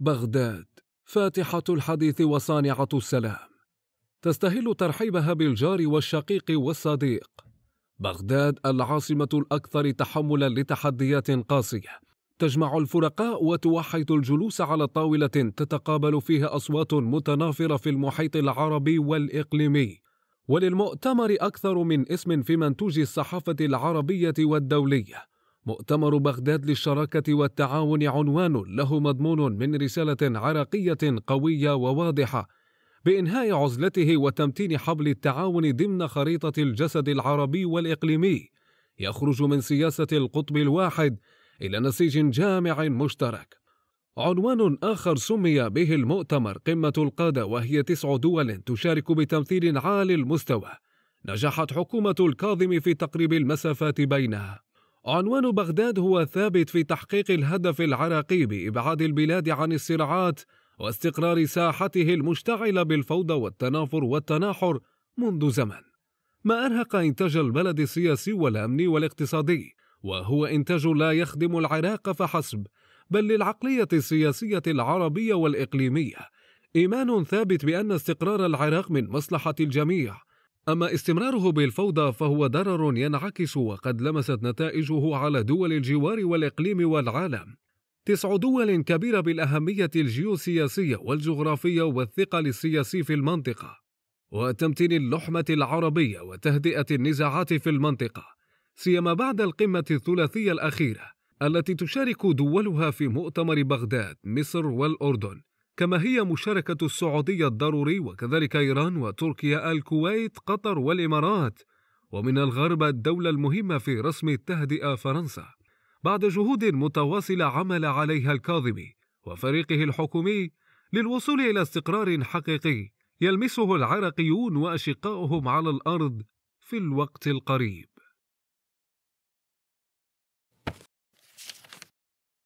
بغداد فاتحة الحديث وصانعة السلام تستهل ترحيبها بالجار والشقيق والصديق بغداد العاصمة الأكثر تحملا لتحديات قاسية تجمع الفرقاء وتوحد الجلوس على طاولة تتقابل فيها أصوات متنافرة في المحيط العربي والإقليمي وللمؤتمر أكثر من اسم في منتوج الصحافة العربية والدولية مؤتمر بغداد للشراكة والتعاون عنوان له مضمون من رسالة عراقية قوية وواضحة بإنهاء عزلته وتمتين حبل التعاون ضمن خريطة الجسد العربي والإقليمي يخرج من سياسة القطب الواحد إلى نسيج جامع مشترك. عنوان آخر سمي به المؤتمر قمة القادة وهي تسع دول تشارك بتمثيل عالي المستوى. نجحت حكومة الكاظم في تقريب المسافات بينها. عنوان بغداد هو ثابت في تحقيق الهدف العراقي بإبعاد البلاد عن الصراعات واستقرار ساحته المشتعلة بالفوضى والتنافر والتناحر منذ زمن ما أرهق إنتاج البلد السياسي والأمني والاقتصادي وهو إنتاج لا يخدم العراق فحسب بل للعقلية السياسية العربية والإقليمية إيمان ثابت بأن استقرار العراق من مصلحة الجميع أما استمراره بالفوضى فهو ضرر ينعكس وقد لمست نتائجه على دول الجوار والإقليم والعالم تسع دول كبيرة بالأهمية الجيوسياسية والجغرافية والثقل السياسي في المنطقة وتمتين اللحمة العربية وتهدئة النزاعات في المنطقة سيما بعد القمة الثلاثية الأخيرة التي تشارك دولها في مؤتمر بغداد مصر والأردن كما هي مشاركة السعودية الضروري وكذلك إيران وتركيا الكويت قطر والإمارات ومن الغرب الدولة المهمة في رسم التهدئة فرنسا بعد جهود متواصلة عمل عليها الكاظمي وفريقه الحكومي للوصول إلى استقرار حقيقي يلمسه العراقيون وأشقاؤهم على الأرض في الوقت القريب